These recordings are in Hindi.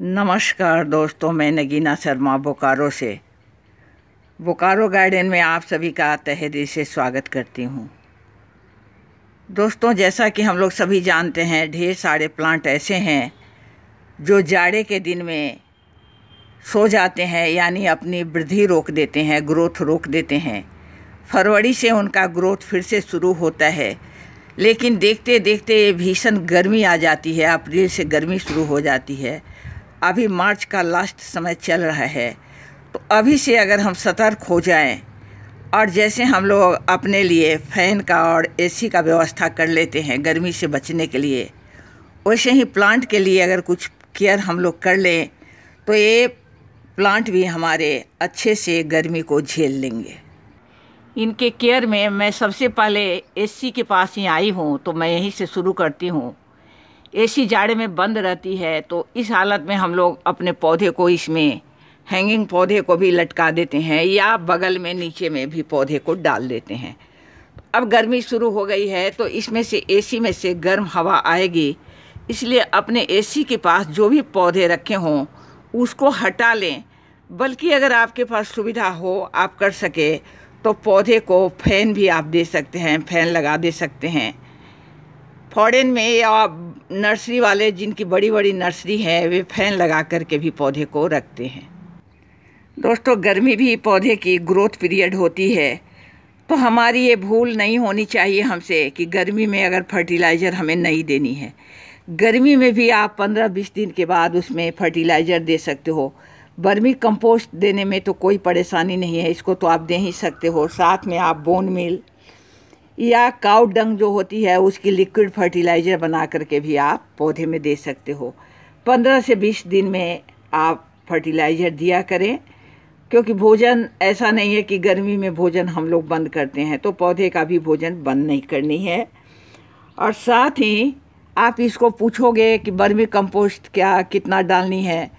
नमस्कार दोस्तों मैं नगीना शर्मा बोकारो से बोकारो गार्डन में आप सभी का तहे दिल से स्वागत करती हूँ दोस्तों जैसा कि हम लोग सभी जानते हैं ढेर सारे प्लांट ऐसे हैं जो जाड़े के दिन में सो जाते हैं यानी अपनी वृद्धि रोक देते हैं ग्रोथ रोक देते हैं फरवरी से उनका ग्रोथ फिर से शुरू होता है लेकिन देखते देखते भीषण गर्मी आ जाती है अप्रैल से गर्मी शुरू हो जाती है अभी मार्च का लास्ट समय चल रहा है तो अभी से अगर हम सतर्क हो जाएं और जैसे हम लोग अपने लिए फ़ैन का और एसी का व्यवस्था कर लेते हैं गर्मी से बचने के लिए वैसे ही प्लांट के लिए अगर कुछ केयर हम लोग कर लें तो ये प्लांट भी हमारे अच्छे से गर्मी को झेल लेंगे इनके केयर में मैं सबसे पहले एसी के पास ही आई हूँ तो मैं यहीं से शुरू करती हूँ एसी जाड़े में बंद रहती है तो इस हालत में हम लोग अपने पौधे को इसमें हैंगिंग पौधे को भी लटका देते हैं या बगल में नीचे में भी पौधे को डाल देते हैं अब गर्मी शुरू हो गई है तो इसमें से एसी में से गर्म हवा आएगी इसलिए अपने एसी के पास जो भी पौधे रखे हों उसको हटा लें बल्कि अगर आपके पास सुविधा हो आप कर सके तो पौधे को फैन भी आप दे सकते हैं फैन लगा दे सकते हैं फॉरेन में या नर्सरी वाले जिनकी बड़ी बड़ी नर्सरी है वे फैन लगा कर के भी पौधे को रखते हैं दोस्तों गर्मी भी पौधे की ग्रोथ पीरियड होती है तो हमारी ये भूल नहीं होनी चाहिए हमसे कि गर्मी में अगर फर्टिलाइज़र हमें नहीं देनी है गर्मी में भी आप पंद्रह बीस दिन के बाद उसमें फर्टिलाइज़र दे सकते हो बर्मी कंपोस्ट देने में तो कोई परेशानी नहीं है इसको तो आप दे ही सकते हो साथ में आप बोन मिल या काउ डंग जो होती है उसकी लिक्विड फर्टिलाइज़र बना करके भी आप पौधे में दे सकते हो पंद्रह से बीस दिन में आप फर्टिलाइज़र दिया करें क्योंकि भोजन ऐसा नहीं है कि गर्मी में भोजन हम लोग बंद करते हैं तो पौधे का भी भोजन बंद नहीं करनी है और साथ ही आप इसको पूछोगे कि बर्मी कंपोस्ट क्या कितना डालनी है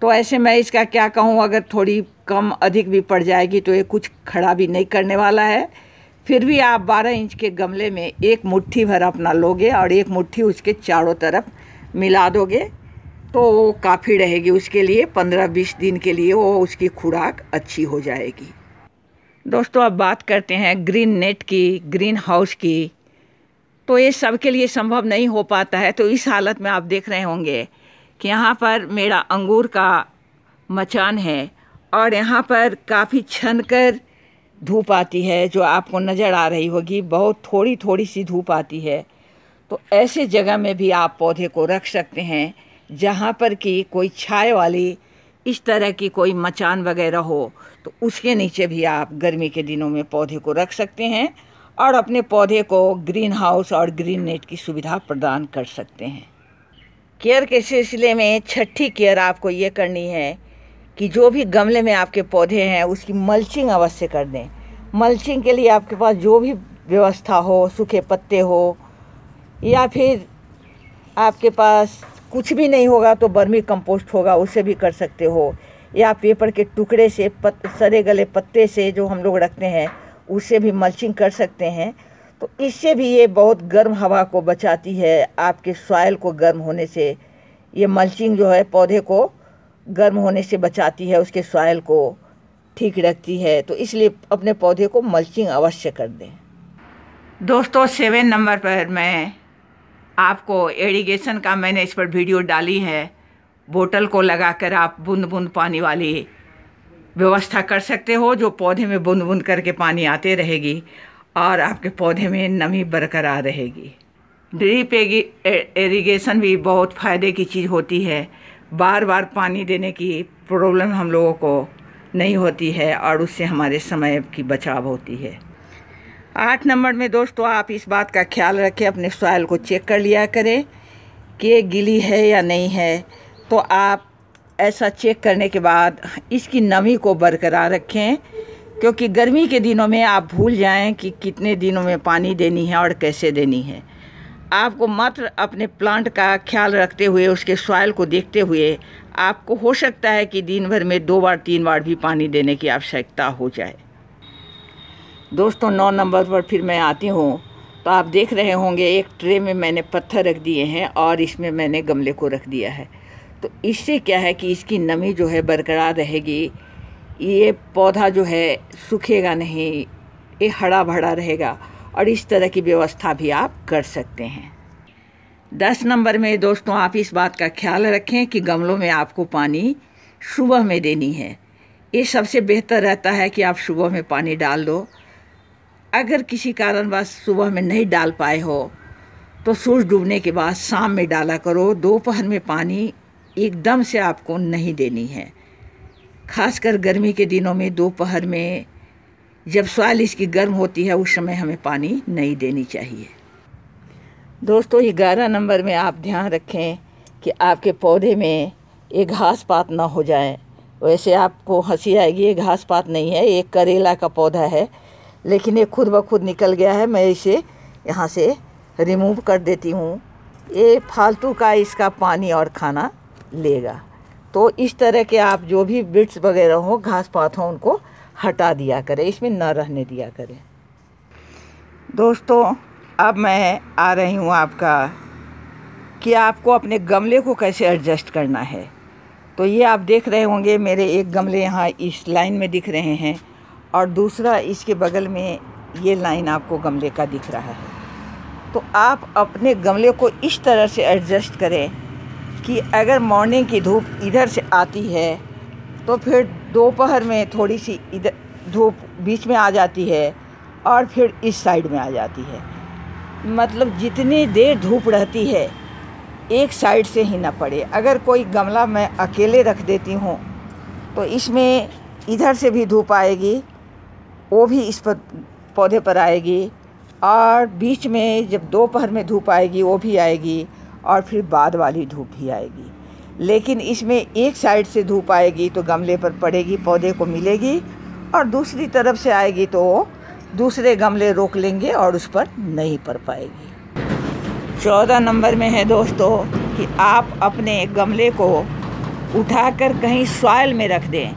तो ऐसे मैं इसका क्या कहूँ अगर थोड़ी कम अधिक भी पड़ जाएगी तो ये कुछ खड़ा भी नहीं करने वाला है फिर भी आप 12 इंच के गमले में एक मुट्ठी भर अपना लोगे और एक मुट्ठी उसके चारों तरफ मिला दोगे तो वो काफ़ी रहेगी उसके लिए 15-20 दिन के लिए वो उसकी खुराक अच्छी हो जाएगी दोस्तों अब बात करते हैं ग्रीन नेट की ग्रीन हाउस की तो ये सब के लिए संभव नहीं हो पाता है तो इस हालत में आप देख रहे होंगे कि यहाँ पर मेरा अंगूर का मचान है और यहाँ पर काफ़ी छन कर धूप आती है जो आपको नज़र आ रही होगी बहुत थोड़ी थोड़ी सी धूप आती है तो ऐसे जगह में भी आप पौधे को रख सकते हैं जहाँ पर कि कोई छाए वाली इस तरह की कोई मचान वगैरह हो तो उसके नीचे भी आप गर्मी के दिनों में पौधे को रख सकते हैं और अपने पौधे को ग्रीन हाउस और ग्रीन नेट की सुविधा प्रदान कर सकते हैं केयर के सिलसिले में छठी केयर आपको ये करनी है कि जो भी गमले में आपके पौधे हैं उसकी मल्चिंग अवश्य कर दें मल्चिंग के लिए आपके पास जो भी व्यवस्था हो सूखे पत्ते हो या फिर आपके पास कुछ भी नहीं होगा तो बर्मी कंपोस्ट होगा उससे भी कर सकते हो या पेपर के टुकड़े से पत सरे गले पत्ते से जो हम लोग रखते हैं उससे भी मल्चिंग कर सकते हैं तो इससे भी ये बहुत गर्म हवा को बचाती है आपके सॉयल को गर्म होने से ये मल्चिंग जो है पौधे को गर्म होने से बचाती है उसके सॉयल को ठीक रखती है तो इसलिए अपने पौधे को मल्चिंग अवश्य कर दें दोस्तों सेवन नंबर पर मैं आपको एरीगेशन का मैंने इस पर वीडियो डाली है बोतल को लगाकर आप बूंद बूंद पानी वाली व्यवस्था कर सकते हो जो पौधे में बूंद बूंद करके पानी आते रहेगी और आपके पौधे में नमी बरकरार रहेगी ड्रिप एरीगेशन भी बहुत फ़ायदे की चीज़ होती है बार बार पानी देने की प्रॉब्लम हम लोगों को नहीं होती है और उससे हमारे समय की बचाव होती है आठ नंबर में दोस्तों आप इस बात का ख्याल रखें अपने सॉयल को चेक कर लिया करें कि गिली है या नहीं है तो आप ऐसा चेक करने के बाद इसकी नमी को बरकरार रखें क्योंकि गर्मी के दिनों में आप भूल जाएं कि कितने दिनों में पानी देनी है और कैसे देनी है आपको मात्र अपने प्लांट का ख्याल रखते हुए उसके सॉयल को देखते हुए आपको हो सकता है कि दिन भर में दो बार तीन बार भी पानी देने की आवश्यकता हो जाए दोस्तों नौ नंबर पर फिर मैं आती हूँ तो आप देख रहे होंगे एक ट्रे में मैंने पत्थर रख दिए हैं और इसमें मैंने गमले को रख दिया है तो इससे क्या है कि इसकी नमी जो है बरकरार रहेगी ये पौधा जो है सूखेगा नहीं ये हरा भरा रहेगा और इस तरह की व्यवस्था भी आप कर सकते हैं दस नंबर में दोस्तों आप इस बात का ख्याल रखें कि गमलों में आपको पानी सुबह में देनी है ये सबसे बेहतर रहता है कि आप सुबह में पानी डाल दो अगर किसी कारणवश सुबह में नहीं डाल पाए हो तो सूर्य डूबने के बाद शाम में डाला करो दोपहर में पानी एकदम से आपको नहीं देनी है खासकर गर्मी के दिनों में दोपहर में जब साल इसकी गर्म होती है उस समय हमें पानी नहीं देनी चाहिए दोस्तों ग्यारह नंबर में आप ध्यान रखें कि आपके पौधे में ये घास पात ना हो जाए वैसे आपको हंसी आएगी ये घास पात नहीं है ये करेला का पौधा है लेकिन ये खुद ब खुद निकल गया है मैं इसे यहाँ से रिमूव कर देती हूँ ये फालतू का इसका पानी और खाना लेगा तो इस तरह के आप जो भी बिट्स वगैरह हो घास पात हो उनको हटा दिया करें इसमें न रहने दिया करें दोस्तों अब मैं आ रही हूँ आपका कि आपको अपने गमले को कैसे एडजस्ट करना है तो ये आप देख रहे होंगे मेरे एक गमले यहाँ इस लाइन में दिख रहे हैं और दूसरा इसके बगल में ये लाइन आपको गमले का दिख रहा है तो आप अपने गमले को इस तरह से एडजस्ट करें कि अगर मॉर्निंग की धूप इधर से आती है तो फिर दोपहर में थोड़ी सी इधर धूप बीच में आ जाती है और फिर इस साइड में आ जाती है मतलब जितनी देर धूप रहती है एक साइड से ही ना पड़े अगर कोई गमला मैं अकेले रख देती हूँ तो इसमें इधर से भी धूप आएगी वो भी इस पर पौधे पर आएगी और बीच में जब दोपहर में धूप आएगी वो भी आएगी और फिर बाद वाली धूप भी आएगी लेकिन इसमें एक साइड से धूप आएगी तो गमले पर पड़ेगी पौधे को मिलेगी और दूसरी तरफ से आएगी तो दूसरे गमले रोक लेंगे और उस पर नहीं पड़ पाएगी चौदह नंबर में है दोस्तों कि आप अपने गमले को उठाकर कहीं सॉयल में रख दें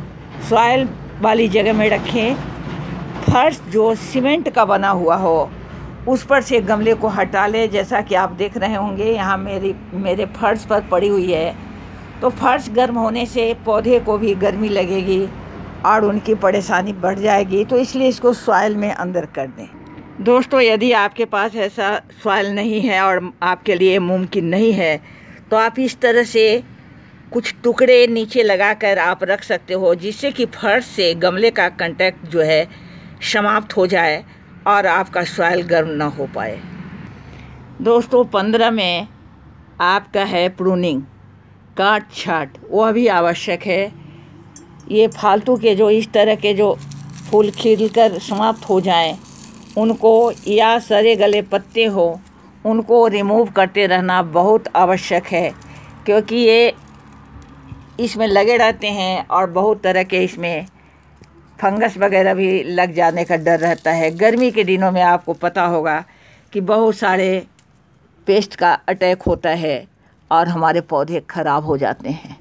सॉयल वाली जगह में रखें फर्श जो सीमेंट का बना हुआ हो उस पर से गमले को हटा लें जैसा कि आप देख रहे होंगे यहाँ मेरी मेरे फर्श पर पड़ी हुई है तो फर्श गर्म होने से पौधे को भी गर्मी लगेगी और उनकी परेशानी बढ़ जाएगी तो इसलिए इसको सॉयल में अंदर कर दें दोस्तों यदि आपके पास ऐसा सॉयल नहीं है और आपके लिए मुमकिन नहीं है तो आप इस तरह से कुछ टुकड़े नीचे लगाकर आप रख सकते हो जिससे कि फर्श से गमले का कंटेक्ट जो है समाप्त हो जाए और आपका सॉयल गर्म ना हो पाए दोस्तों पंद्रह में आपका है प्रूनिंग काट छाट वह भी आवश्यक है ये फालतू के जो इस तरह के जो फूल खिल कर समाप्त हो जाए उनको या सरे गले पत्ते हो उनको रिमूव करते रहना बहुत आवश्यक है क्योंकि ये इसमें लगे रहते हैं और बहुत तरह के इसमें फंगस वगैरह भी लग जाने का डर रहता है गर्मी के दिनों में आपको पता होगा कि बहुत सारे पेस्ट का अटैक होता है और हमारे पौधे खराब हो जाते हैं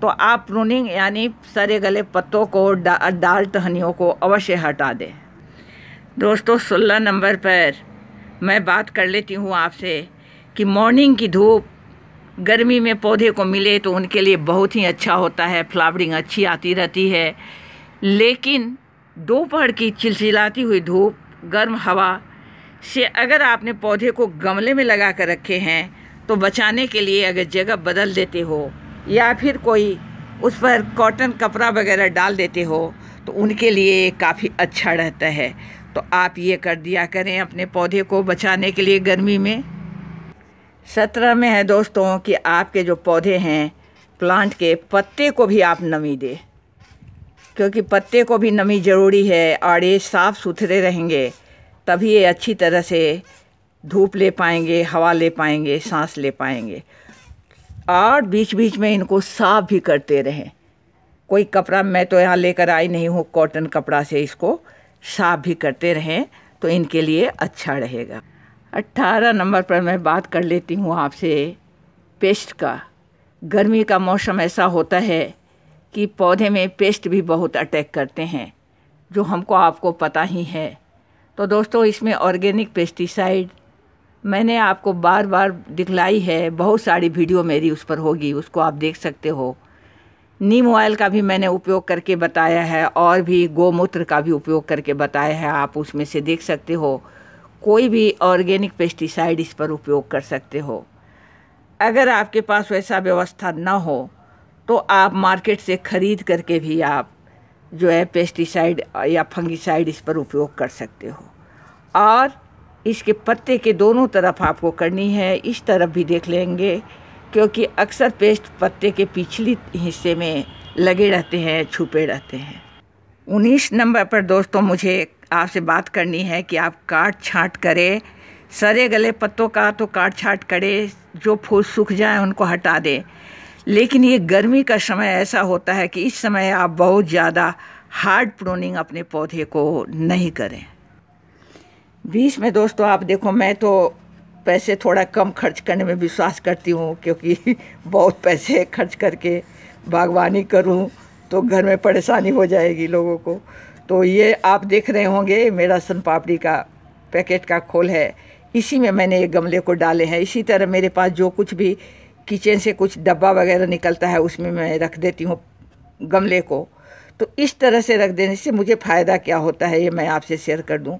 तो आप प्रूनिंग यानी सरे गले पत्तों को डा, डाल टहनियों को अवश्य हटा दें दोस्तों सोलह नंबर पर मैं बात कर लेती हूँ आपसे कि मॉर्निंग की धूप गर्मी में पौधे को मिले तो उनके लिए बहुत ही अच्छा होता है फ्लावरिंग अच्छी आती रहती है लेकिन दोपहर की चिलचिलाती हुई धूप गर्म हवा से अगर आपने पौधे को गमले में लगा कर रखे हैं तो बचाने के लिए अगर जगह बदल देते हो या फिर कोई उस पर कॉटन कपड़ा वगैरह डाल देते हो तो उनके लिए काफ़ी अच्छा रहता है तो आप ये कर दिया करें अपने पौधे को बचाने के लिए गर्मी में सत्रह में है दोस्तों कि आपके जो पौधे हैं प्लांट के पत्ते को भी आप नमी दें क्योंकि पत्ते को भी नमी ज़रूरी है और ये साफ़ सुथरे रहेंगे तभी ये अच्छी तरह से धूप ले पाएंगे हवा ले पाएंगे सांस ले पाएंगे और बीच बीच में इनको साफ भी करते रहें कोई कपड़ा मैं तो यहाँ लेकर आई नहीं हूँ कॉटन कपड़ा से इसको साफ भी करते रहें तो इनके लिए अच्छा रहेगा अट्ठारह नंबर पर मैं बात कर लेती हूँ आपसे पेस्ट का गर्मी का मौसम ऐसा होता है कि पौधे में पेस्ट भी बहुत अटैक करते हैं जो हमको आपको पता ही है तो दोस्तों इसमें ऑर्गेनिक पेस्टिसाइड मैंने आपको बार बार दिखलाई है बहुत सारी वीडियो मेरी उस पर होगी उसको आप देख सकते हो नीम ऑयल का भी मैंने उपयोग करके बताया है और भी गोमूत्र का भी उपयोग करके बताया है आप उसमें से देख सकते हो कोई भी ऑर्गेनिक पेस्टिसाइड इस पर उपयोग कर सकते हो अगर आपके पास वैसा व्यवस्था न हो तो आप मार्केट से ख़रीद करके भी आप जो है पेस्टिसाइड या फंगिसाइड इस पर उपयोग कर सकते हो और इसके पत्ते के दोनों तरफ आपको करनी है इस तरफ भी देख लेंगे क्योंकि अक्सर पेस्ट पत्ते के पिछली हिस्से में लगे रहते हैं छुपे रहते हैं उन्नीस नंबर पर दोस्तों मुझे आपसे बात करनी है कि आप काट छाँट करें सरे गले पत्तों का तो काट छाँट करें जो फूल सूख जाए उनको हटा दें लेकिन ये गर्मी का समय ऐसा होता है कि इस समय आप बहुत ज़्यादा हार्ड प्रोनिंग अपने पौधे को नहीं करें बीच में दोस्तों आप देखो मैं तो पैसे थोड़ा कम खर्च करने में विश्वास करती हूँ क्योंकि बहुत पैसे खर्च करके बागवानी करूँ तो घर में परेशानी हो जाएगी लोगों को तो ये आप देख रहे होंगे मेरा सन पापड़ी का पैकेट का खोल है इसी में मैंने ये गमले को डाले हैं इसी तरह मेरे पास जो कुछ भी किचन से कुछ डब्बा वगैरह निकलता है उसमें मैं रख देती हूँ गमले को तो इस तरह से रख देने से मुझे फ़ायदा क्या होता है ये मैं आपसे शेयर कर दूँ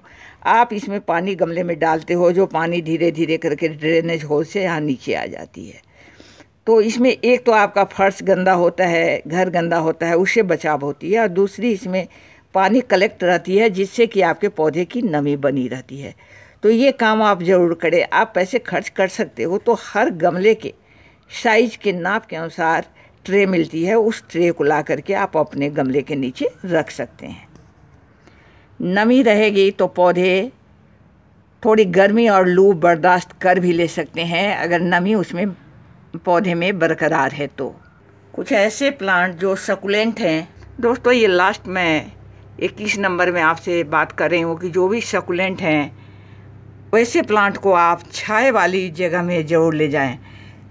आप इसमें पानी गमले में डालते हो जो पानी धीरे धीरे करके ड्रेनेज होल से यहाँ नीचे आ जाती है तो इसमें एक तो आपका फर्श गंदा होता है घर गंदा होता है उससे बचाव होती है और दूसरी इसमें पानी कलेक्ट रहती है जिससे कि आपके पौधे की नमी बनी रहती है तो ये काम आप ज़रूर करें आप पैसे खर्च कर सकते हो तो हर गमले के साइज के नाप के अनुसार ट्रे मिलती है उस ट्रे को ला करके आप अपने गमले के नीचे रख सकते हैं नमी रहेगी तो पौधे थोड़ी गर्मी और लू बर्दाश्त कर भी ले सकते हैं अगर नमी उसमें पौधे में बरकरार है तो कुछ ऐसे प्लांट जो सकुलेंट हैं दोस्तों ये लास्ट में इक्कीस नंबर में आपसे बात कर रही हूँ कि जो भी सकुलेंट हैं वैसे प्लांट को आप छाए वाली जगह में ज़रूर ले जाएं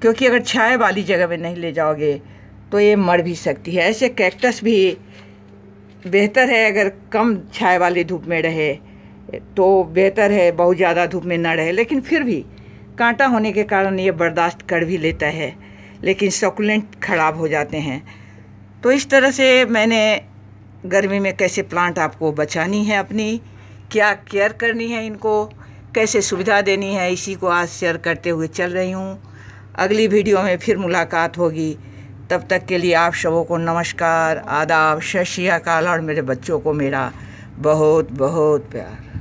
क्योंकि अगर छाया वाली जगह में नहीं ले जाओगे तो ये मर भी सकती है ऐसे कैक्टस भी बेहतर है अगर कम छाए वाली धूप में रहे तो बेहतर है बहुत ज़्यादा धूप में ना रहे लेकिन फिर भी कांटा होने के कारण ये बर्दाश्त कर भी लेता है लेकिन सकुलेंट ख़राब हो जाते हैं तो इस तरह से मैंने गर्मी में कैसे प्लांट आपको बचानी है अपनी क्या केयर करनी है इनको कैसे सुविधा देनी है इसी को आज शेयर करते हुए चल रही हूँ अगली वीडियो में फिर मुलाकात होगी तब तक के लिए आप सबों को नमस्कार आदाब सत और मेरे बच्चों को मेरा बहुत बहुत प्यार